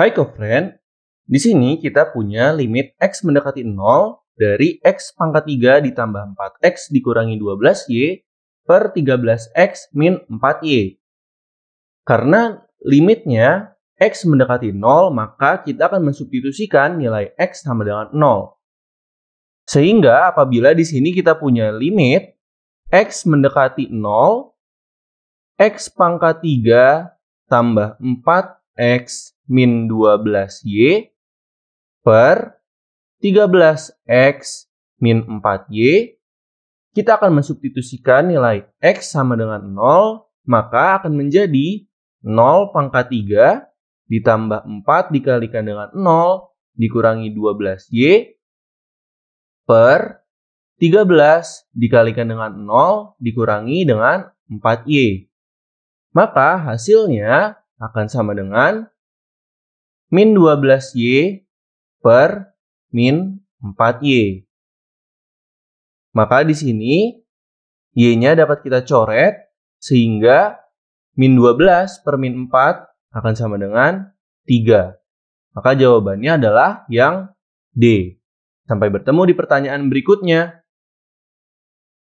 Hai friend, di sini kita punya limit X mendekati 0 dari X pangkat 3 ditambah 4X dikurangi 12Y per 13X min 4Y. Karena limitnya X mendekati 0, maka kita akan mensubstitusikan nilai X sama dengan 0. Sehingga apabila di sini kita punya limit X mendekati 0, X pangkat 3 tambah 4X min 12y per 13x min 4y. Kita akan mensubstitusikan nilai x sama dengan 0, maka akan menjadi 0 pangkat 3 ditambah 4 dikalikan dengan 0 dikurangi 12y per 13 dikalikan dengan 0 dikurangi dengan 4y. Maka hasilnya akan sama dengan min 12y per min 4y. Maka di sini y-nya dapat kita coret sehingga min 12 per min 4 akan sama dengan 3. Maka jawabannya adalah yang D. Sampai bertemu di pertanyaan berikutnya.